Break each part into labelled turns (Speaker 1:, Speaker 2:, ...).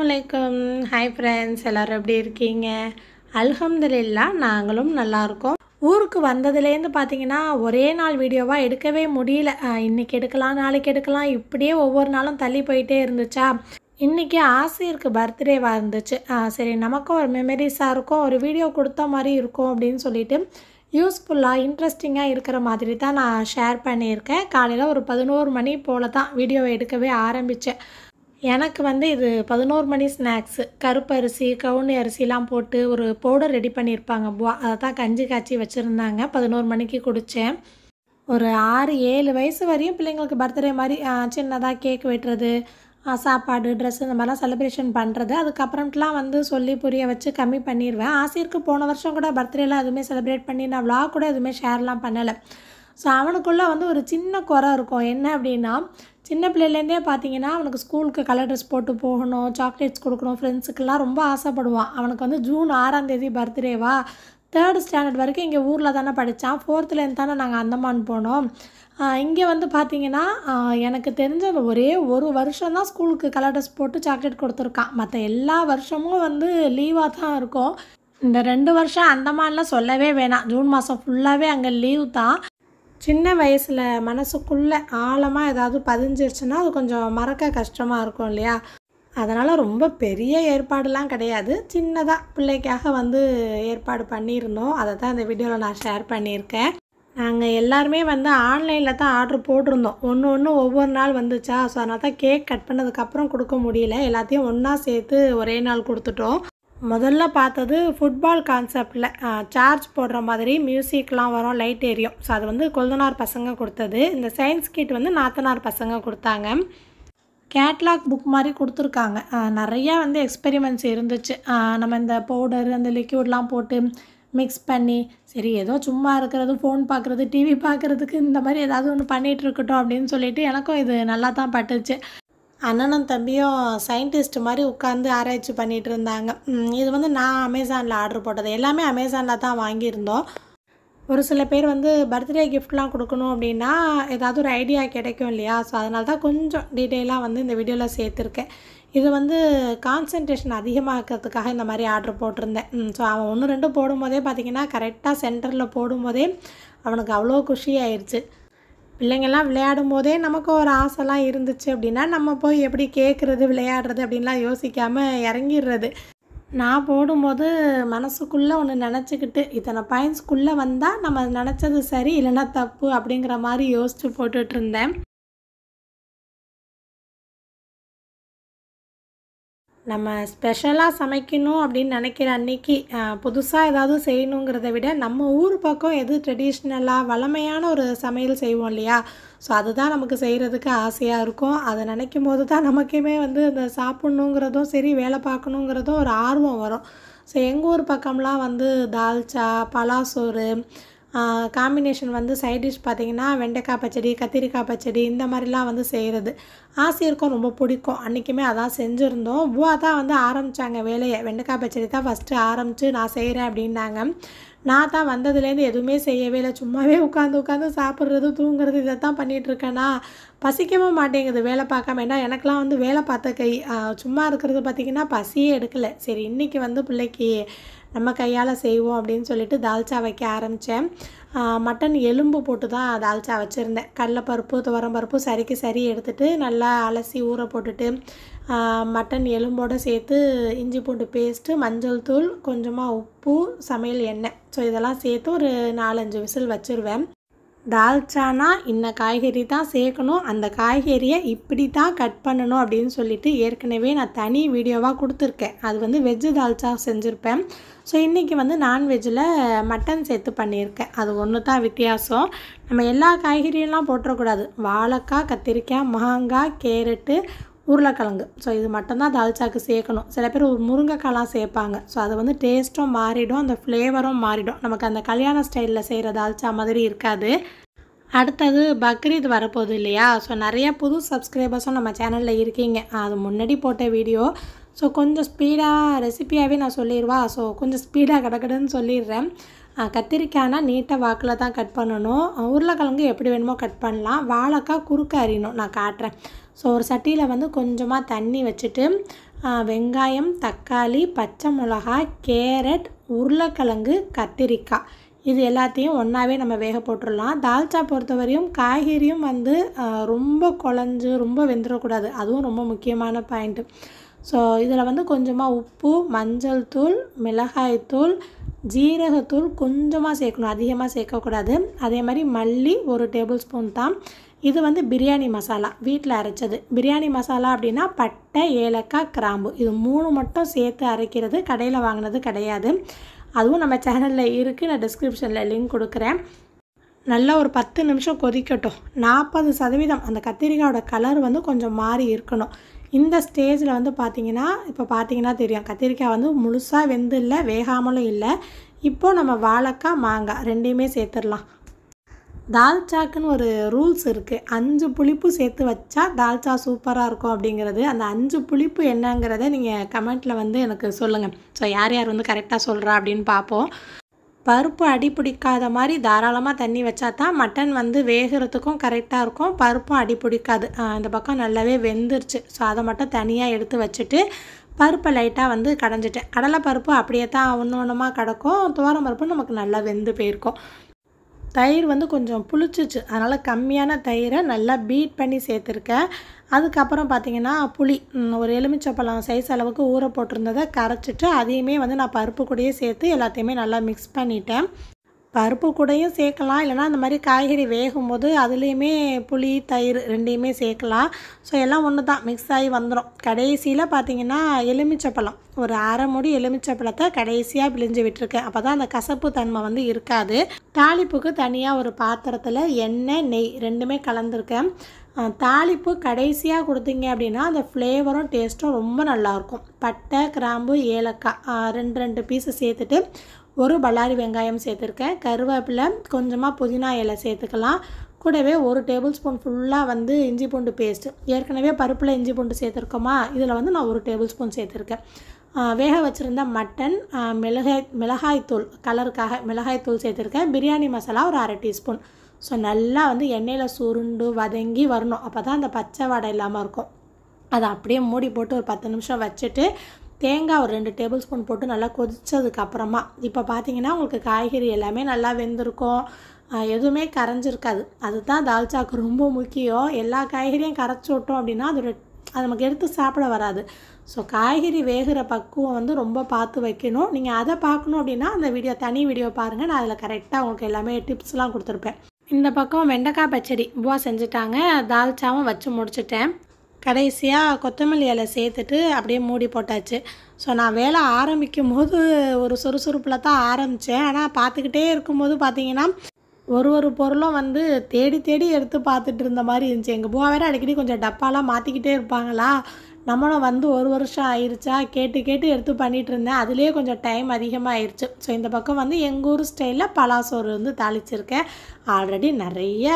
Speaker 1: அலாமலைக்கம் hi friends எல்லோரும் எப்படி இருக்கீங்க அல்ஹம்துலில்லா நாங்களும் நல்லாயிருக்கோம் ஊருக்கு வந்ததுலேருந்து பார்த்தீங்கன்னா ஒரே நாள் வீடியோவாக எடுக்கவே முடியல இன்றைக்கி எடுக்கலாம் நாளைக்கு எடுக்கலாம் இப்படியே ஒவ்வொரு நாளும் தள்ளி போயிட்டே இருந்துச்சா இன்றைக்கி ஆசிரியருக்கு பர்த்டேவாக இருந்துச்சு சரி நமக்கும் ஒரு மெமரிஸாக இருக்கும் ஒரு வீடியோ கொடுத்த மாதிரி இருக்கும் அப்படின்னு சொல்லிட்டு யூஸ்ஃபுல்லாக இன்ட்ரெஸ்டிங்காக இருக்கிற மாதிரி தான் நான் ஷேர் பண்ணியிருக்கேன் காலையில் ஒரு பதினோரு மணி போல் தான் வீடியோவை எடுக்கவே ஆரம்பித்தேன் எனக்கு வந்து இது பதினோரு மணி ஸ்நாக்ஸு கருப்பரிசி கவுனி அரிசிலாம் போட்டு ஒரு பவுடர் ரெடி பண்ணியிருப்பாங்க புவா அதை தான் கஞ்சி காய்ச்சி வச்சுருந்தாங்க பதினோரு மணிக்கு குடித்தேன் ஒரு ஆறு ஏழு வயசு வரையும் பிள்ளைங்களுக்கு பர்த்டே மாதிரி சின்னதாக கேக் வெட்டுறது சாப்பாடு ட்ரெஸ்ஸு இந்த மாதிரிலாம் செலிப்ரேஷன் பண்ணுறது அதுக்கப்புறம்லாம் வந்து சொல்லி புரிய வச்சு கம்மி பண்ணிடுவேன் ஆசிரியருக்கு போன வருஷம் கூட பர்த்டேலாம் எதுவுமே செலிப்ரேட் பண்ணி நான் விளாக் கூட எதுவுமே ஷேர்லாம் பண்ணலை ஸோ அவனுக்குள்ளே வந்து ஒரு சின்ன குறை இருக்கும் என்ன அப்படின்னா சின்ன பிள்ளையிலேருந்தே பார்த்தீங்கன்னா அவனுக்கு ஸ்கூலுக்கு கலர் ட்ரெஸ் போட்டு போகணும் சாக்லேட்ஸ் கொடுக்கணும் ஃப்ரெண்ட்ஸுக்கெல்லாம் ரொம்ப ஆசைப்படுவான் அவனுக்கு வந்து ஜூன் ஆறாம் தேதி பர்த்டேவா தேர்ட் ஸ்டாண்டர்ட் வரைக்கும் இங்கே ஊரில் தானே படித்தான் ஃபோர்த்துலேருந்து தானே நாங்கள் அந்தமான் போனோம் இங்கே வந்து பார்த்திங்கன்னா எனக்கு தெரிஞ்ச ஒரே ஒரு வருஷம் தான் ஸ்கூலுக்கு கலர் ட்ரெஸ் போட்டு சாக்லேட் கொடுத்துருக்கான் மற்ற எல்லா வருஷமும் வந்து லீவாக தான் இருக்கும் இந்த ரெண்டு வருஷம் அந்தமான்லாம் சொல்லவே வேணாம் ஜூன் மாதம் ஃபுல்லாகவே அங்கே லீவ் தான் சின்ன வயசில் மனசுக்குள்ளே ஆழமாக ஏதாவது பதிஞ்சிருச்சுன்னா அது கொஞ்சம் மறக்க கஷ்டமாக இருக்கும் இல்லையா அதனால் ரொம்ப பெரிய ஏற்பாடுலாம் கிடையாது சின்னதாக பிள்ளைக்காக வந்து ஏற்பாடு பண்ணியிருந்தோம் அதை தான் இந்த வீடியோவில் நான் ஷேர் பண்ணியிருக்கேன் நாங்கள் எல்லாருமே வந்து ஆன்லைனில் தான் ஆர்டர் போட்டிருந்தோம் ஒன்று ஒன்று ஒவ்வொரு நாள் வந்துச்சா ஸோ அதனால் தான் கேக் கட் பண்ணதுக்கப்புறம் கொடுக்க முடியல எல்லாத்தையும் ஒன்றா சேர்த்து ஒரே நாள் கொடுத்துட்டோம் முதல்ல பார்த்தது ஃபுட்பால் கான்செப்டில் சார்ஜ் போடுற மாதிரி மியூசிக்லாம் வரும் லைட் ஏரியும் ஸோ அது வந்து கொழுந்தனார் பசங்க கொடுத்தது இந்த சயின்ஸ் கிட் வந்து நாத்தனார் பசங்க கொடுத்தாங்க கேட்லாக் புக் மாதிரி கொடுத்துருக்காங்க நிறையா வந்து எக்ஸ்பெரிமெண்ட்ஸ் இருந்துச்சு நம்ம இந்த பவுடர் அந்த லிக்யூட்லாம் போட்டு மிக்ஸ் பண்ணி சரி ஏதோ சும்மா இருக்கிறது ஃபோன் பார்க்குறது டிவி பார்க்குறதுக்கு இந்த மாதிரி ஏதாவது ஒன்று பண்ணிகிட்ருக்கட்டும் அப்படின்னு சொல்லிட்டு எனக்கும் இது நல்லா தான் பட்டுச்சு அண்ணனும் தம்பியும் சயின்டிஸ்ட் மாதிரி உட்காந்து ஆராய்ச்சி பண்ணிகிட்டு இருந்தாங்க இது வந்து நான் அமேசானில் ஆர்டர் போட்டது எல்லாமே அமேசானில் தான் வாங்கியிருந்தோம் ஒரு சில பேர் வந்து பர்த்டே கிஃப்ட்லாம் கொடுக்கணும் அப்படின்னா ஏதாவது ஒரு ஐடியா கிடைக்கும் இல்லையா ஸோ அதனால தான் கொஞ்சம் டீட்டெயிலாக வந்து இந்த வீடியோவில் சேர்த்துருக்கேன் இது வந்து கான்சன்ட்ரேஷன் அதிகமாக இருக்கிறதுக்காக இந்த மாதிரி ஆர்டர் போட்டிருந்தேன் ஸோ அவன் ஒன்று ரெண்டு போடும்போதே பார்த்திங்கன்னா கரெக்டாக சென்டரில் போடும்போதே அவனுக்கு அவ்வளோ குஷி ஆயிடுச்சு பிள்ளைங்கள்லாம் விளையாடும் போதே நமக்கு ஒரு ஆசைலாம் இருந்துச்சு அப்படின்னா நம்ம போய் எப்படி கேட்குறது விளையாடுறது அப்படின்லாம் யோசிக்காமல் இறங்கிடுறது நான் போடும்போது மனசுக்குள்ளே ஒன்று நினச்சிக்கிட்டு இத்தனை பாயிண்ட்ஸ்குள்ளே வந்தால் நம்ம நினச்சது சரி இல்லைன்னா தப்பு அப்படிங்கிற மாதிரி யோசித்து போட்டுட்ருந்தேன் நம்ம ஸ்பெஷலாக சமைக்கணும் அப்படின்னு நினைக்கிற அன்னைக்கு புதுசாக ஏதாவது செய்யணுங்கிறத விட நம்ம ஊர் பக்கம் எது ட்ரெடிஷ்னலாக வளமையான ஒரு சமையல் செய்வோம் இல்லையா ஸோ அதுதான் நமக்கு செய்கிறதுக்கு ஆசையாக இருக்கும் அதை நினைக்கும் போது தான் நமக்குமே வந்து இந்த சாப்பிட்ணுங்கிறதும் சரி வேலை பார்க்கணுங்கிறதும் ஒரு ஆர்வம் வரும் ஸோ எங்கள் ஊர் பக்கம்லாம் வந்து தால்ச்சா பலாசோறு காம்பினேஷன் வந்து சைட் டிஷ் பார்த்திங்கன்னா வெண்டைக்காய் பச்சடி கத்திரிக்காய் பச்சடி இந்த மாதிரிலாம் வந்து செய்கிறது ஆசிரியருக்கும் ரொம்ப பிடிக்கும் அன்றைக்குமே அதான் செஞ்சுருந்தோம் பூவா தான் வந்து ஆரம்பித்தாங்க வேலையை வெண்டைக்காய் பச்சடி தான் ஃபஸ்ட்டு ஆரம்பித்து நான் செய்கிறேன் அப்படின்னாங்க நான் தான் வந்ததுலேருந்து எதுவுமே செய்யவே இல்லை சும்மாவே உட்காந்து உட்காந்து சாப்பிட்றது தூங்குறது இதை தான் பண்ணிகிட்ருக்கேனா பசிக்கவும் மாட்டேங்குது வேலை பார்க்காம ஏன்னா எனக்கெலாம் வந்து வேலை பார்த்த கை சும்மா இருக்கிறது பார்த்திங்கன்னா பசியே எடுக்கலை சரி இன்றைக்கி வந்து பிள்ளைக்கு நம்ம கையால் செய்வோம் அப்படின்னு சொல்லிட்டு தால்ச்சா வைக்க ஆரம்பித்தேன் மட்டன் எலும்பு போட்டு தான் தால்ச்சா வச்சுருந்தேன் கடலைப்பருப்பு துவரம்பருப்பு சரிக்கு சரி எடுத்துகிட்டு நல்லா அலசி ஊற போட்டுட்டு மட்டன் எலும்போடு சேர்த்து இஞ்சி பூண்டு பேஸ்ட்டு மஞ்சள் தூள் கொஞ்சமாக உப்பு சமையல் எண்ணெய் ஸோ இதெல்லாம் சேர்த்து ஒரு நாலஞ்சு விசில் வச்சுருவேன் தால்ச்சானா இன்ன காய்கறி தான் சேர்க்கணும் அந்த காய்கறியை இப்படி தான் கட் பண்ணணும் அப்படின்னு சொல்லிட்டு ஏற்கனவே நான் தனி வீடியோவாக கொடுத்துருக்கேன் அது வந்து வெஜ்ஜு தால்ச்சா செஞ்சுருப்பேன் ஸோ இன்றைக்கி வந்து நான்வெஜ்ஜில் மட்டன் சேர்த்து பண்ணியிருக்கேன் அது ஒன்று தான் வித்தியாசம் நம்ம எல்லா காய்கறியெல்லாம் போட்டுறக்கூடாது வாழைக்காய் கத்திரிக்காய் மாங்காய் கேரட்டு உருளைக்கிழங்கு ஸோ இது மட்டும்தான் தால்ச்சாக்கு சேர்க்கணும் சில பேர் ஒரு முருங்கைக்காலாம் சேர்ப்பாங்க ஸோ அது வந்து டேஸ்ட்டும் மாறிடும் அந்த ஃப்ளேவரும் மாறிடும் நமக்கு அந்த கல்யாண ஸ்டைலில் செய்கிற தால்ச்சா மாதிரி இருக்காது அடுத்தது பக்ரீத் வரப்போகுது இல்லையா ஸோ நிறைய புது சப்ஸ்கிரைபர்ஸும் நம்ம சேனலில் இருக்கீங்க அது முன்னாடி போட்ட வீடியோ ஸோ கொஞ்சம் ஸ்பீடாக ரெசிப்பியாகவே நான் சொல்லிடுவா ஸோ கொஞ்சம் ஸ்பீடாக கடக்கடன்னு சொல்லிடுறேன் கத்திரிக்காய்னா நீட்டாக வாக்கில் தான் கட் பண்ணணும் உருளைக்கிழங்கு எப்படி வேணுமோ கட் பண்ணலாம் வாழைக்காய் குறுக்க அறியணும் நான் காட்டுறேன் ஸோ ஒரு சட்டியில் வந்து கொஞ்சமாக தண்ணி வச்சுட்டு வெங்காயம் தக்காளி பச்சை மிளகாய் கேரட் உருளைக்கிழங்கு கத்திரிக்காய் இது எல்லாத்தையும் ஒன்றாவே நம்ம வேக போட்டுடலாம் தால்ச்சா பொறுத்தவரையும் காய்கறியும் வந்து ரொம்ப குழஞ்சு ரொம்ப வெந்துடக்கூடாது அதுவும் ரொம்ப முக்கியமான பாயிண்ட்டு ஸோ இதில் வந்து கொஞ்சமாக உப்பு மஞ்சள் தூள் மிளகாய்த்தூள் ஜீரகத்தூள் கொஞ்சமாக சேர்க்கணும் அதிகமாக சேர்க்கக்கூடாது அதே மாதிரி மல்லி ஒரு டேபிள் ஸ்பூன் தான் இது வந்து பிரியாணி மசாலா வீட்டில் அரைச்சது பிரியாணி மசாலா அப்படின்னா பட்டை ஏலக்காய் கிராம்பு இது மூணு மட்டும் சேர்த்து அரைக்கிறது கடையில் வாங்கினது கிடையாது அதுவும் நம்ம சேனலில் இருக்குது நான் டிஸ்கிரிப்ஷனில் லிங்க் கொடுக்குறேன் நல்லா ஒரு பத்து நிமிஷம் கொதிக்கட்டும் நாற்பது சதவீதம் அந்த கத்திரிக்காயோட கலர் வந்து கொஞ்சம் மாறி இருக்கணும் இந்த ஸ்டேஜில் வந்து பார்த்திங்கன்னா இப்போ பார்த்திங்கன்னா தெரியும் கத்திரிக்காய் வந்து முழுசாக வெந்து இல்லை வேகாமலும் இல்லை இப்போது நம்ம வாழைக்காய் மாங்காய் ரெண்டையுமே சேர்த்துடலாம் தால்ச்சாக்குன்னு ஒரு ரூல்ஸ் இருக்குது அஞ்சு புளிப்பு சேர்த்து வச்சா தால்ச்சா சூப்பராக இருக்கும் அப்படிங்கிறது அந்த அஞ்சு புளிப்பு என்னங்கிறத நீங்கள் கமெண்ட்டில் வந்து எனக்கு சொல்லுங்கள் ஸோ யார் யார் வந்து கரெக்டாக சொல்கிறா அப்படின்னு பார்ப்போம் பருப்பு அடி பிடிக்காத மாதிரி தாராளமாக தண்ணி வச்சா தான் மட்டன் வந்து வேகிறதுக்கும் கரெக்டாக இருக்கும் பருப்பும் அடி பிடிக்காது பக்கம் நல்லாவே வெந்துருச்சு ஸோ அதை மட்டும் தனியாக எடுத்து வச்சுட்டு பருப்பை லைட்டாக வந்து கடைஞ்சிட்டேன் கடலை பருப்பு அப்படியே தான் ஒன்று ஒன்றுமா கிடக்கும் துவரம் பருப்பு நமக்கு நல்லா வெந்து போயிருக்கும் தயிர் வந்து கொஞ்சம் புளிச்சிச்சு அதனால் கம்மியான தயிரை நல்லா பீட் பண்ணி சேர்த்துருக்கேன் அதுக்கப்புறம் பார்த்திங்கன்னா புளி ஒரு எலுமிச்சப்பழம் சைஸ் அளவுக்கு ஊற போட்டிருந்ததை கரைச்சிட்டு அதையுமே வந்து நான் பருப்பு கூடயே சேர்த்து எல்லாத்தையுமே நல்லா மிக்ஸ் பண்ணிட்டேன் பருப்பு கூடையும் சேர்க்கலாம் இல்லைனா அந்த மாதிரி காய்கறி வேகும் போது அதுலேயுமே புளி தயிர் ரெண்டையுமே சேர்க்கலாம் ஸோ எல்லாம் ஒன்று தான் மிக்ஸ் ஆகி வந்துடும் கடைசியில் பார்த்தீங்கன்னா எலுமிச்சப்பழம் ஒரு அரை மூடி எலுமிச்சப்பழத்தை கடைசியாக பிழிஞ்சு விட்டுருக்கேன் அப்போ தான் அந்த கசப்பு தன்மை வந்து இருக்காது தாளிப்புக்கு தனியாக ஒரு பாத்திரத்தில் எண்ணெய் நெய் ரெண்டுமே கலந்துருக்கேன் தாளிப்பு கடைசியாக கொடுத்தீங்க அப்படின்னா அந்த ஃப்ளேவரும் டேஸ்ட்டும் ரொம்ப நல்லாயிருக்கும் பட்டை கிராம்பு ஏலக்காய் ரெண்டு ரெண்டு பீஸை சேர்த்துட்டு ஒரு பல்லாரி வெங்காயம் சேர்த்துருக்கேன் கருவேப்பிலை கொஞ்சமாக புதினா இலை சேர்த்துக்கலாம் கூடவே ஒரு டேபிள் ஸ்பூன் ஃபுல்லாக வந்து இஞ்சி பூண்டு பேஸ்ட்டு ஏற்கனவே பருப்பில் இஞ்சி பூண்டு சேர்த்துருக்கோமா இதில் வந்து நான் ஒரு டேபிள் ஸ்பூன் சேர்த்துருக்கேன் வேக வச்சுருந்த மட்டன் மிளகாய் மிளகாய்த்தூள் கலருக்காக மிளகாய்த்தூள் சேர்த்துருக்கேன் பிரியாணி மசாலா ஒரு அரை டீஸ்பூன் ஸோ நல்லா வந்து எண்ணெயில் சுருண்டு வதங்கி வரணும் அப்போ தான் அந்த பச்சை வடை இல்லாமல் இருக்கும் அதை அப்படியே மூடி போட்டு ஒரு பத்து நிமிஷம் வச்சுட்டு தேங்காய் ஒரு ரெண்டு டேபிள் ஸ்பூன் போட்டு நல்லா கொதித்ததுக்கு அப்புறமா இப்போ பார்த்தீங்கன்னா உங்களுக்கு காய்கறி எல்லாமே நல்லா வெந்திருக்கும் எதுவுமே கரைஞ்சிருக்காது அதுதான் தால்ச்சாவுக்கு ரொம்ப முக்கியம் எல்லா காய்கறியும் கரைச்சி விட்டோம் அப்படின்னா அதோட அது நமக்கு எடுத்து சாப்பிட வராது ஸோ காய்கறி வேகிற பக்குவம் வந்து ரொம்ப பார்த்து வைக்கணும் நீங்கள் அதை பார்க்கணும் அப்படின்னா அந்த வீடியோ தனி வீடியோ பாருங்கள் நான் அதில் கரெக்டாக உங்களுக்கு எல்லாமே டிப்ஸ்லாம் கொடுத்துருப்பேன் இந்த பக்கம் வெண்டைக்காய் பச்சடி உவா செஞ்சுட்டாங்க தால்ச்சாவும் வச்சு முடிச்சுட்டேன் கடைசியாக கொத்தமல்லி இலை சேர்த்துட்டு அப்படியே மூடி போட்டாச்சு ஸோ நான் வேலை ஆரம்பிக்கும் போது ஒரு சுறுசுறுப்பில் தான் ஆரம்பித்தேன் ஆனால் பார்த்துக்கிட்டே இருக்கும்போது பார்த்திங்கன்னா ஒரு ஒரு பொருளும் வந்து தேடி தேடி எடுத்து பார்த்துட்டு இருந்த மாதிரி இருந்துச்சு எங்கள் பூவா வேறு அடிக்கடி கொஞ்சம் டப்பாலாம் மாற்றிக்கிட்டே இருப்பாங்களா நம்மளும் வந்து ஒரு வருஷம் ஆயிடுச்சா கேட்டு கேட்டு எடுத்து பண்ணிகிட்டு இருந்தேன் அதுலேயே கொஞ்சம் டைம் அதிகமாக ஆயிடுச்சு ஸோ இந்த பக்கம் வந்து எங்கள் ஊர் ஸ்டைலில் பலாசோறு வந்து தாளிச்சிருக்கேன் ஆல்ரெடி நிறைய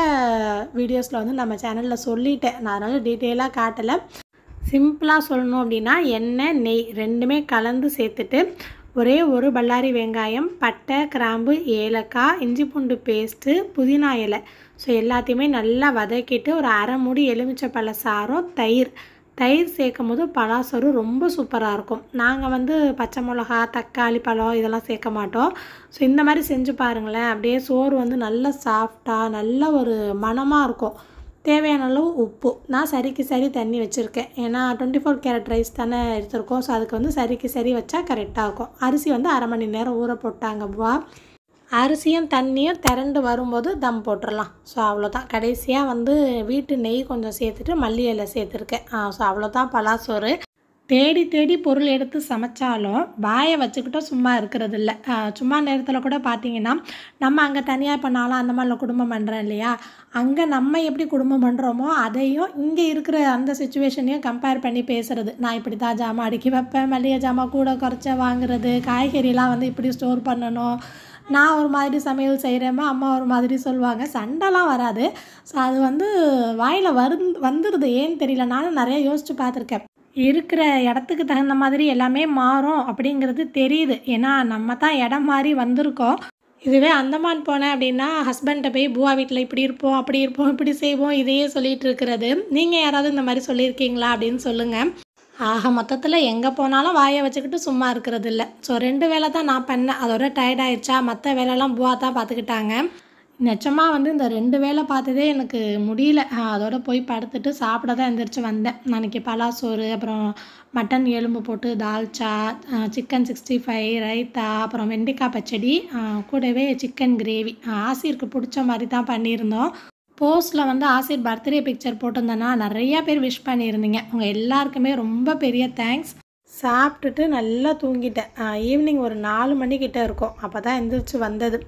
Speaker 1: வீடியோஸில் வந்து நம்ம சேனலில் சொல்லிட்டேன் நான் அதனால் டீட்டெயிலாக காட்டலை சிம்பிளாக சொல்லணும் அப்படின்னா எண்ணெய் நெய் ரெண்டுமே கலந்து சேர்த்துட்டு ஒரே ஒரு பல்லாரி வெங்காயம் பட்டை கிராம்பு ஏலக்காய் இஞ்சி பூண்டு பேஸ்ட்டு புதினா இலை ஸோ எல்லாத்தையுமே நல்லா வதக்கிட்டு ஒரு அரை மூடி எலுமிச்சை பழ சாரம் தயிர் தயிர் சேர்க்கும் போது பலாசொரு ரொம்ப சூப்பராக இருக்கும் நாங்கள் வந்து பச்சை மிளகா தக்காளி பழம் இதெல்லாம் சேர்க்க மாட்டோம் ஸோ இந்த மாதிரி செஞ்சு பாருங்களேன் அப்படியே சோறு வந்து நல்லா சாஃப்டாக நல்ல ஒரு மனமாக இருக்கும் தேவையான அளவு உப்பு நான் சரிக்கு சரி தண்ணி வச்சுருக்கேன் ஏன்னா டுவெண்ட்டி ஃபோர் கேரட் ரைஸ் தானே எடுத்திருக்கோம் ஸோ அதுக்கு வந்து சரிக்கு சரி வச்சா கரெக்டாக இருக்கும் அரிசி வந்து அரை மணி நேரம் ஊற போட்டாங்கப்பா அரிசியும் தண்ணியும் திரண்டு வரும்போது தம் போட்டுடலாம் ஸோ அவ்வளோதான் கடைசியாக வந்து வீட்டு நெய் கொஞ்சம் சேர்த்துட்டு மல்லி இலை சேர்த்துருக்கேன் ஸோ அவ்வளோதான் பலாசோறு தேடி தேடி பொருள் எடுத்து சமைச்சாலும் வாயை வச்சுக்கிட்டோம் சும்மா இருக்கிறது இல்லை சும்மா நேரத்தில் கூட பார்த்தீங்கன்னா நம்ம அங்கே தனியாக பண்ணாலும் அந்த மாதிரிலாம் குடும்பம் பண்ணுறேன் இல்லையா அங்கே நம்ம எப்படி குடும்பம் பண்ணுறோமோ அதையும் இங்கே இருக்கிற அந்த சுச்சுவேஷனையும் கம்பேர் பண்ணி பேசுகிறது நான் இப்படி தான் ஜாமான் அடுக்கி வைப்பேன் மளிகை ஜாமான் கூட குறைச்ச வாங்குறது காய்கறிலாம் வந்து இப்படி ஸ்டோர் பண்ணணும் நான் ஒரு மாதிரி சமையல் செய்கிறேமா அம்மா ஒரு மாதிரி சொல்லுவாங்க சண்டைலாம் வராது ஸோ அது வந்து வாயில் வரு வந்துடுது ஏன்னு தெரியல நானும் நிறைய யோசித்து பார்த்துருக்கேன் இருக்கிற இடத்துக்கு தகுந்த மாதிரி எல்லாமே மாறும் அப்படிங்கிறது தெரியுது ஏன்னா நம்ம தான் இடம் மாறி வந்திருக்கோம் இதுவே அந்தமான் போனேன் அப்படின்னா ஹஸ்பண்ட்டை போய் பூவா வீட்டில் இப்படி இருப்போம் அப்படி இருப்போம் இப்படி செய்வோம் இதையே சொல்லிகிட்டு இருக்கிறது நீங்கள் யாராவது இந்த மாதிரி சொல்லியிருக்கீங்களா அப்படின்னு சொல்லுங்கள் ஆக மொத்தத்தில் எங்கே போனாலும் வாயை வச்சுக்கிட்டு சும்மா இருக்கிறது இல்லை ஸோ ரெண்டு வேலை தான் நான் பண்ணேன் அதோட டயர்ட் ஆயிடுச்சா மற்ற வேலைலாம் பூவா தான் பார்த்துக்கிட்டாங்க நிஜமாக வந்து இந்த ரெண்டு வேலை பார்த்ததே எனக்கு முடியல அதோட போய் படுத்துட்டு சாப்பிட தான் எந்திரிச்சு வந்தேன் அன்னைக்கு பலாசோறு அப்புறம் மட்டன் எலும்பு போட்டு dalcha chicken sixty five raita அப்புறம் வெண்டைக்காய் பச்சடி கூடவே சிக்கன் கிரேவி ஆசிர்க்கு பிடிச்ச மாதிரி தான் பண்ணியிருந்தோம் போஸ்ட்டில் வந்து ஆசிர் பர்த்டே பிக்சர் போட்டிருந்தேன்னா நிறையா பேர் விஷ் பண்ணியிருந்தீங்க உங்கள் எல்லாருக்குமே ரொம்ப பெரிய தேங்க்ஸ் சாப்பிட்டுட்டு நல்லா தூங்கிட்டேன் ஈவினிங் ஒரு நாலு மணிக்கிட்ட இருக்கும் அப்போ தான் எந்திரிச்சு வந்தது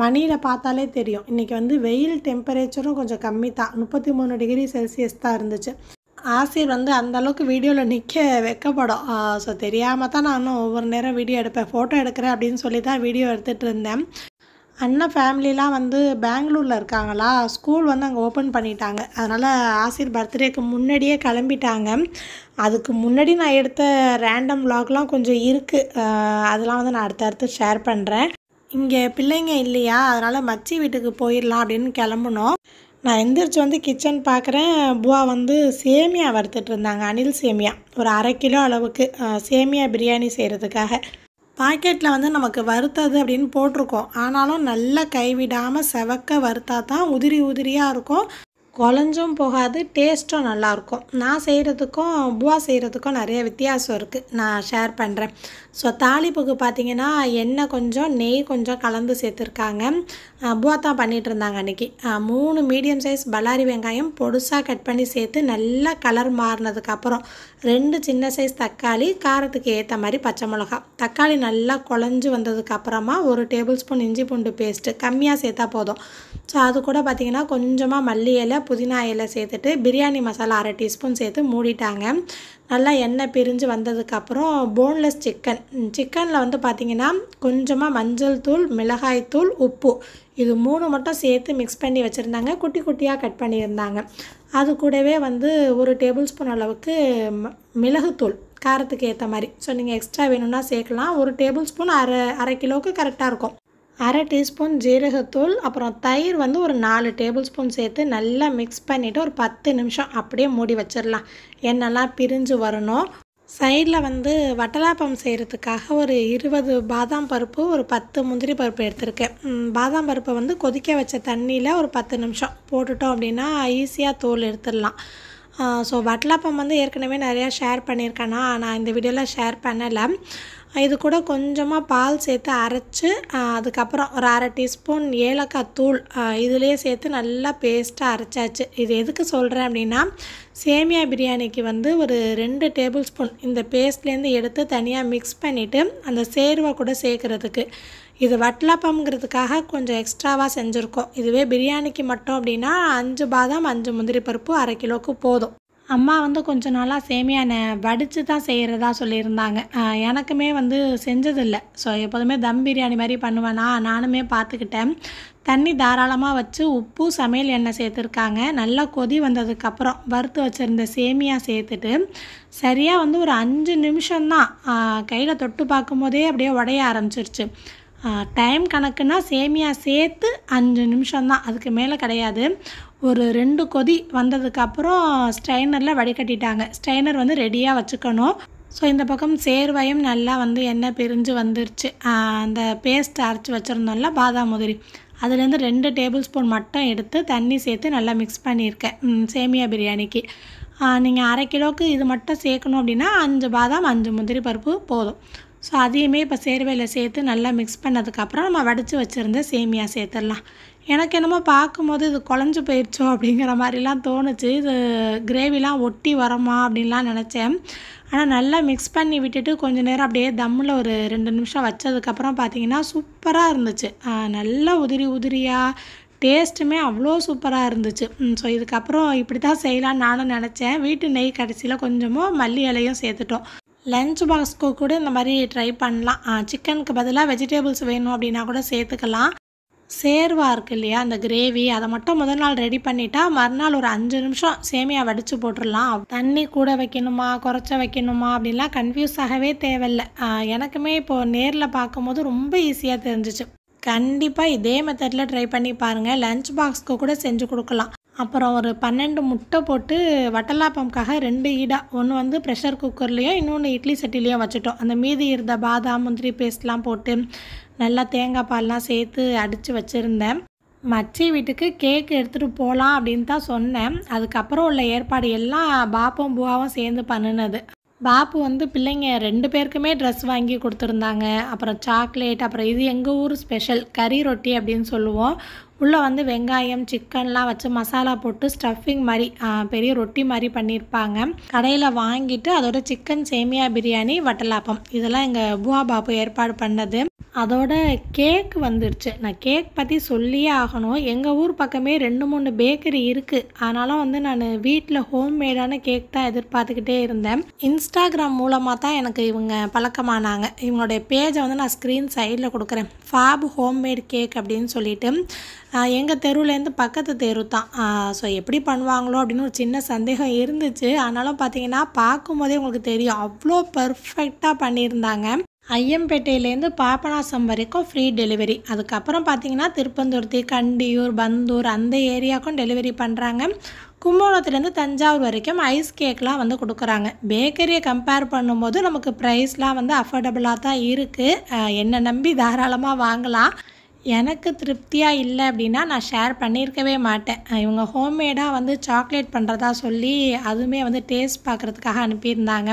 Speaker 1: மணியில் பார்த்தாலே தெரியும் இன்றைக்கி வந்து வெயில் டெம்பரேச்சரும் கொஞ்சம் கம்மி தான் முப்பத்தி மூணு டிகிரி செல்சியஸ் தான் இருந்துச்சு ஆசிர் வந்து அந்தளவுக்கு வீடியோவில் நிற்க வைக்கப்படும் ஸோ தெரியாமல் தான் நானும் ஒவ்வொரு நேரம் வீடியோ எடுப்பேன் ஃபோட்டோ எடுக்கிறேன் அப்படின்னு சொல்லி தான் வீடியோ எடுத்துகிட்டு இருந்தேன் அண்ணன் ஃபேமிலிலாம் வந்து பெங்களூரில் இருக்காங்களா ஸ்கூல் வந்து அங்கே ஓப்பன் பண்ணிட்டாங்க அதனால் ஆசிர் பர்த்டேக்கு முன்னாடியே கிளம்பிட்டாங்க அதுக்கு முன்னாடி நான் எடுத்த ரேண்டம் விலாக்லாம் கொஞ்சம் இருக்குது அதெல்லாம் வந்து நான் அடுத்தடுத்து ஷேர் பண்ணுறேன் இங்கே பிள்ளைங்க இல்லையா அதனால் மச்சி வீட்டுக்கு போயிடலாம் அப்படின்னு கிளம்புனோம் நான் எந்திரிச்சு வந்து கிச்சன் பார்க்குறேன் புவா வந்து சேமியா வறுத்துட்டு இருந்தாங்க அனில் சேமியா ஒரு அரை கிலோ அளவுக்கு சேமியா பிரியாணி செய்கிறதுக்காக பாக்கெட்டில் வந்து நமக்கு வறுத்தது அப்படின்னு போட்டிருக்கோம் ஆனாலும் நல்லா கைவிடாமல் செவக்க வறுத்தா தான் உதிரி உதிரியாக இருக்கும் குழஞ்சும் போகாது டேஸ்ட்டும் நல்லாயிருக்கும் நான் செய்கிறதுக்கும் புவா செய்கிறதுக்கும் நிறைய வித்தியாசம் இருக்குது நான் ஷேர் பண்ணுறேன் ஸோ தாளிப்புக்கு பார்த்திங்கன்னா எண்ணெய் கொஞ்சம் நெய் கொஞ்சம் கலந்து சேர்த்துருக்காங்க புவாத்தா பண்ணிகிட்டு இருந்தாங்க அன்றைக்கி மூணு மீடியம் சைஸ் பல்லாரி வெங்காயம் பொடுசாக கட் பண்ணி சேர்த்து நல்லா கலர் மாறினதுக்கப்புறம் ரெண்டு சின்ன சைஸ் தக்காளி காரத்துக்கு ஏற்ற மாதிரி பச்சை மிளகா தக்காளி நல்லா குழஞ்சி வந்ததுக்கப்புறமா ஒரு டேபிள் ஸ்பூன் இஞ்சி பூண்டு பேஸ்ட்டு கம்மியாக சேர்த்தா போதும் ஸோ அது கூட பார்த்திங்கன்னா கொஞ்சமாக மல்லி இலை புதினா இலை சேர்த்துட்டு பிரியாணி மசாலா அரை டீஸ்பூன் சேர்த்து மூடிட்டாங்க நல்லா எண்ணெய் பிரிஞ்சு வந்ததுக்கப்புறம் போன்லெஸ் சிக்கன் சிக்கனில் வந்து பார்த்திங்கன்னா கொஞ்சமாக மஞ்சள் தூள் மிளகாய் தூள் உப்பு இது மூணு மட்டும் சேர்த்து மிக்ஸ் பண்ணி வச்சுருந்தாங்க குட்டி குட்டியாக கட் பண்ணியிருந்தாங்க அது கூடவே வந்து ஒரு டேபிள் ஸ்பூன் அளவுக்கு மிளகுத்தூள் காரத்துக்கு ஏற்ற மாதிரி ஸோ நீங்கள் எக்ஸ்ட்ரா வேணும்னா சேர்க்கலாம் ஒரு டேபிள் ஸ்பூன் அரை அரை கிலோவுக்கு கரெக்டாக இருக்கும் அரை டீஸ்பூன் ஜீரகத்தூள் அப்புறம் தயிர் வந்து ஒரு நாலு டேபிள் ஸ்பூன் சேர்த்து நல்லா மிக்ஸ் பண்ணிவிட்டு ஒரு பத்து நிமிஷம் அப்படியே மூடி வச்சிடலாம் என்னெல்லாம் பிரிஞ்சு வரணும் சைடில் வந்து வட்டலாப்பம் செய்கிறதுக்காக ஒரு இருபது பாதாம் பருப்பு ஒரு பத்து முந்திரி பருப்பு எடுத்திருக்கேன் பாதாம் பருப்பை வந்து கொதிக்க வச்ச தண்ணியில் ஒரு பத்து நிமிஷம் போட்டுட்டோம் அப்படின்னா ஈஸியாக தோல் எடுத்துடலாம் ஸோ வட்டலாப்பம் வந்து ஏற்கனவே நிறையா ஷேர் பண்ணியிருக்கேன்னா நான் இந்த வீடியோவில் ஷேர் பண்ணலை இது கூட கொஞ்சமாக பால் சேர்த்து அரைச்சி அதுக்கப்புறம் ஒரு அரை டீஸ்பூன் ஏலக்காய் தூள் இதுலேயே சேர்த்து நல்லா பேஸ்ட்டாக அரைச்சாச்சு இது எதுக்கு சொல்கிறேன் அப்படின்னா சேமியா பிரியாணிக்கு வந்து ஒரு ரெண்டு டேபிள் ஸ்பூன் இந்த பேஸ்ட்லேருந்து எடுத்து தனியாக மிக்ஸ் பண்ணிவிட்டு அந்த சேர்வை கூட சேர்க்குறதுக்கு இது வட்லாப்பம்ங்கிறதுக்காக கொஞ்சம் எக்ஸ்ட்ராவாக செஞ்சுருக்கோம் இதுவே பிரியாணிக்கு மட்டும் அப்படின்னா அஞ்சு பாதாம் அஞ்சு முந்திரி பருப்பு அரை கிலோவுக்கு போதும் அம்மா வந்து கொஞ்ச நாளாக சேமியா வடித்து தான் செய்கிறதா சொல்லியிருந்தாங்க எனக்குமே வந்து செஞ்சதில்லை ஸோ எப்போதுமே தம் பிரியாணி மாதிரி பண்ணுவேனா நானுமே பார்த்துக்கிட்டேன் தண்ணி தாராளமாக வச்சு உப்பு சமையல் எண்ணெய் சேர்த்துருக்காங்க நல்லா கொதி வந்ததுக்கப்புறம் வறுத்து வச்சுருந்த சேமியா சேர்த்துட்டு சரியாக வந்து ஒரு அஞ்சு நிமிஷம்தான் கையில் தொட்டு பார்க்கும்போதே அப்படியே உடைய ஆரம்பிச்சிருச்சு டைம் கணக்குன்னா சேமியா சேர்த்து அஞ்சு நிமிஷம்தான் அதுக்கு மேலே கிடையாது ஒரு ரெண்டு கொதி வந்ததுக்கப்புறம் ஸ்ட்ரைனரில் வடிகட்டிட்டாங்க ஸ்ட்ரைனர் வந்து ரெடியாக வச்சுக்கணும் ஸோ இந்த பக்கம் சேர்வையும் நல்லா வந்து எண்ணெய் பிரிஞ்சு வந்துருச்சு அந்த பேஸ்ட் அரைச்சி வச்சுருந்தோம்ல பாதாம் முதிரி அதுலேருந்து ரெண்டு டேபிள் ஸ்பூன் மட்டும் எடுத்து தண்ணி சேர்த்து நல்லா மிக்ஸ் பண்ணியிருக்கேன் சேமியா பிரியாணிக்கு நீங்கள் அரை கிலோவுக்கு இது மட்டும் சேர்க்கணும் அப்படின்னா அஞ்சு பாதாம் அஞ்சு முந்திரி பருப்பு போதும் ஸோ அதையுமே இப்போ சேர்வையில் சேர்த்து நல்லா மிக்ஸ் பண்ணதுக்கப்புறம் நம்ம வடித்து வச்சுருந்த சேமியா சேர்த்துடலாம் எனக்கு என்னமோ பார்க்கும்போது இது குழஞ்சி போயிடுச்சோ அப்படிங்கிற மாதிரிலாம் தோணுச்சு இது கிரேவிலாம் ஒட்டி வரமா அப்படின்லாம் நினச்சேன் ஆனால் நல்லா மிக்ஸ் பண்ணி விட்டுட்டு கொஞ்சம் நேரம் அப்படியே தம்மில் ஒரு ரெண்டு நிமிஷம் வச்சதுக்கப்புறம் பார்த்திங்கன்னா சூப்பராக இருந்துச்சு நல்லா உதிரி உதிரியாக டேஸ்ட்டுமே அவ்வளோ சூப்பராக இருந்துச்சு ஸோ இதுக்கப்புறம் இப்படி தான் செய்யலான்னு நானும் நினச்சேன் வீட்டு நெய் கடைசியில் கொஞ்சமோ மல்லி இலையும் சேர்த்துட்டோம் லஞ்ச் பாக்ஸ்க்கு கூட இந்த மாதிரி ட்ரை பண்ணலாம் சிக்கனுக்கு பதிலாக வெஜிடேபிள்ஸ் வேணும் அப்படின்னா கூட சேர்த்துக்கலாம் சேர்வாக இருக்குது இல்லையா அந்த கிரேவி அதை மட்டும் முதல் நாள் ரெடி பண்ணிட்டா மறுநாள் ஒரு அஞ்சு நிமிஷம் சேமியா வடித்து போட்டுடலாம் தண்ணி கூட வைக்கணுமா குறைச்ச வைக்கணுமா அப்படின்லாம் கன்ஃபியூஸ் ஆகவே தேவையில்லை எனக்குமே இப்போது நேரில் பார்க்கும்போது ரொம்ப ஈஸியாக தெரிஞ்சிச்சு கண்டிப்பாக இதே மெத்தடில் ட்ரை பண்ணி பாருங்கள் லஞ்ச் பாக்ஸ்க்கு கூட செஞ்சு கொடுக்கலாம் அப்புறம் ஒரு பன்னெண்டு முட்டை போட்டு வட்டலாப்பம்காக ரெண்டு ஈடா ஒன்று வந்து ப்ரெஷர் குக்கர்லேயும் இன்னொன்று இட்லி சட்டிலையும் வச்சுட்டோம் அந்த மீதி இருந்த பாதாம் முந்திரி பேஸ்ட்லாம் போட்டு நல்லா தேங்காய் பால்லாம் சேர்த்து அடித்து வச்சுருந்தேன் மச்சி வீட்டுக்கு கேக் எடுத்துகிட்டு போகலாம் அப்படின்னு தான் சொன்னேன் அதுக்கப்புறம் உள்ள ஏற்பாடு எல்லாம் பாப்பும் பூவாவும் சேர்ந்து பண்ணினது பாப்பு வந்து பிள்ளைங்க ரெண்டு பேருக்குமே ட்ரெஸ் வாங்கி கொடுத்துருந்தாங்க அப்புறம் சாக்லேட் அப்புறம் இது எங்கள் ஊர் ஸ்பெஷல் கறி ரொட்டி அப்படின்னு சொல்லுவோம் உள்ளே வந்து வெங்காயம் சிக்கன்லாம் வச்சு மசாலா போட்டு ஸ்டஃபிங் மாதிரி பெரிய ரொட்டி மாதிரி பண்ணியிருப்பாங்க கடையில் வாங்கிட்டு அதோட சிக்கன் சேமியா பிரியாணி வட்டலாப்பம் இதெல்லாம் எங்கள் புவா பாப்பு ஏற்பாடு பண்ணது அதோட கேக் வந்துடுச்சு நான் கேக் பற்றி சொல்லியே ஆகணும் எங்கள் ஊர் பக்கமே ரெண்டு மூணு பேக்கரி இருக்குது அதனால வந்து நான் வீட்டில் ஹோம் மேடான கேக் தான் எதிர்பார்த்துக்கிட்டே இருந்தேன் இன்ஸ்டாகிராம் மூலமாக தான் எனக்கு இவங்க பழக்கமானாங்க இவங்களுடைய பேஜை வந்து நான் ஸ்க்ரீன் சைடில் கொடுக்குறேன் ஃபாப் மேட் கேக் அப்படின்னு சொல்லிட்டு எங்கள் தெருவிலேருந்து பக்கத்து தெரு தான் ஸோ எப்படி பண்ணுவாங்களோ அப்படின்னு ஒரு சின்ன சந்தேகம் இருந்துச்சு ஆனாலும் பார்த்தீங்கன்னா பார்க்கும்போதே உங்களுக்கு தெரியும் அவ்வளோ பர்ஃபெக்டாக பண்ணியிருந்தாங்க ஐயம்பேட்டையிலேருந்து பாபநாசம் வரைக்கும் ஃப்ரீ டெலிவரி அதுக்கப்புறம் பார்த்தீங்கன்னா திருப்பந்தூர்த்தி கண்டியூர் பந்தூர் அந்த ஏரியாவுக்கும் டெலிவரி பண்ணுறாங்க கும்பகோணத்துலேருந்து தஞ்சாவூர் வரைக்கும் ஐஸ் கேக்லாம் வந்து கொடுக்குறாங்க பேக்கரியை கம்பேர் பண்ணும்போது நமக்கு ப்ரைஸ்லாம் வந்து அஃபோர்டபுளாக தான் இருக்குது என்னை நம்பி தாராளமாக வாங்கலாம் எனக்கு திருப்தியாக இல்லை அப்படின்னா நான் ஷேர் பண்ணியிருக்கவே மாட்டேன் இவங்க ஹோம்மேடாக வந்து சாக்லேட் பண்ணுறதா சொல்லி அதுவுமே வந்து டேஸ்ட் பார்க்குறதுக்காக அனுப்பியிருந்தாங்க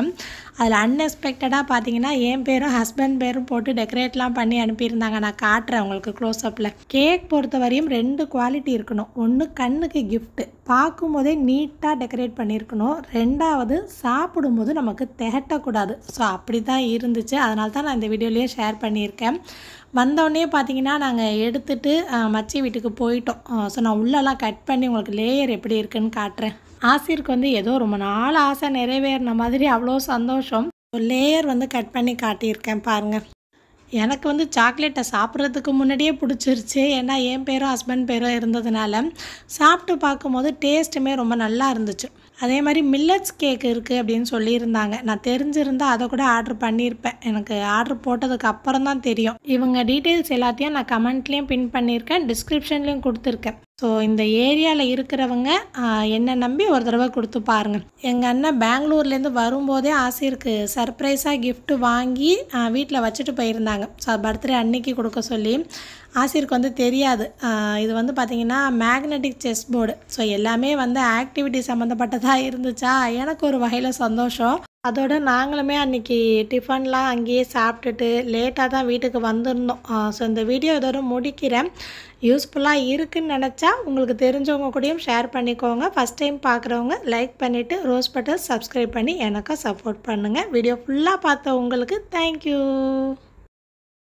Speaker 1: அதில் அன்எக்ஸ்பெக்டடாக பார்த்தீங்கன்னா என் பேரும் ஹஸ்பண்ட் பேரும் போட்டு டெக்கரேட்லாம் பண்ணி அனுப்பியிருந்தாங்க நான் காட்டுறேன் உங்களுக்கு க்ளோஸ்அப்பில் கேக் பொறுத்த வரையும் ரெண்டு குவாலிட்டி இருக்கணும் ஒன்று கண்ணுக்கு கிஃப்ட்டு பார்க்கும்போதே நீட்டாக டெக்கரேட் பண்ணியிருக்கணும் ரெண்டாவது சாப்பிடும்போது நமக்கு திகட்டக்கூடாது ஸோ அப்படி தான் இருந்துச்சு அதனால தான் நான் இந்த வீடியோலேயே ஷேர் பண்ணியிருக்கேன் வந்தோடனே பார்த்தீங்கன்னா நாங்கள் எடுத்துட்டு மச்சி வீட்டுக்கு போயிட்டோம் ஸோ நான் உள்ளெல்லாம் கட் பண்ணி உங்களுக்கு லேயர் எப்படி இருக்குன்னு காட்டுறேன் ஆசிரியருக்கு வந்து ஏதோ ரொம்ப நாள் ஆசை நிறைவேறின மாதிரி அவ்வளோ சந்தோஷம் ஒரு லேயர் வந்து கட் பண்ணி காட்டியிருக்கேன் பாருங்கள் எனக்கு வந்து சாக்லேட்டை சாப்பிட்றதுக்கு முன்னாடியே பிடிச்சிருச்சு ஏன்னா என் பேரும் ஹஸ்பண்ட் பேரும் இருந்ததுனால சாப்பிட்டு பார்க்கும்போது டேஸ்ட்டுமே ரொம்ப நல்லா இருந்துச்சு அதே மாதிரி மில்லட்ஸ் கேக் இருக்குது அப்படின்னு சொல்லியிருந்தாங்க நான் தெரிஞ்சிருந்தால் அதை கூட ஆர்டர் பண்ணியிருப்பேன் எனக்கு ஆர்டர் போட்டதுக்கு அப்புறம் தான் தெரியும் இவங்க டீட்டெயில்ஸ் எல்லாத்தையும் நான் கமெண்ட்லேயும் பின் பண்ணியிருக்கேன் டிஸ்கிரிப்ஷன்லேயும் கொடுத்துருக்கேன் ஸோ இந்த ஏரியாவில் இருக்கிறவங்க என்னை நம்பி ஒரு தடவை கொடுத்து பாருங்கள் எங்கள் அண்ணன் பெங்களூர்லேருந்து வரும்போதே ஆசை இருக்குது சர்ப்ரைஸாக கிஃப்ட்டு வாங்கி வீட்டில் வச்சுட்டு போயிருந்தாங்க ஸோ பர்த்டே அன்னைக்கு கொடுக்க சொல்லி ஆசிரியருக்கு வந்து தெரியாது இது வந்து பார்த்திங்கன்னா மேக்னெட்டிக் செஸ் போர்டு ஸோ எல்லாமே வந்து ஆக்டிவிட்டி சம்மந்தப்பட்டதாக இருந்துச்சா எனக்கு ஒரு வகையில் சந்தோஷம் அதோட நாங்களுமே அன்றைக்கி டிஃபன்லாம் அங்கேயே சாப்பிட்டுட்டு லேட்டாக தான் வீட்டுக்கு வந்திருந்தோம் ஸோ இந்த வீடியோ இதோட முடிக்கிறேன் யூஸ்ஃபுல்லாக இருக்குதுன்னு நினச்சா உங்களுக்கு தெரிஞ்சவங்க கூடயும் ஷேர் பண்ணிக்கோங்க ஃபஸ்ட் டைம் பார்க்குறவங்க லைக் பண்ணிவிட்டு ரோஸ் பட்டல் சப்ஸ்கிரைப் பண்ணி எனக்கு சப்போர்ட் பண்ணுங்கள் வீடியோ ஃபுல்லாக பார்த்த உங்களுக்கு தேங்க்யூ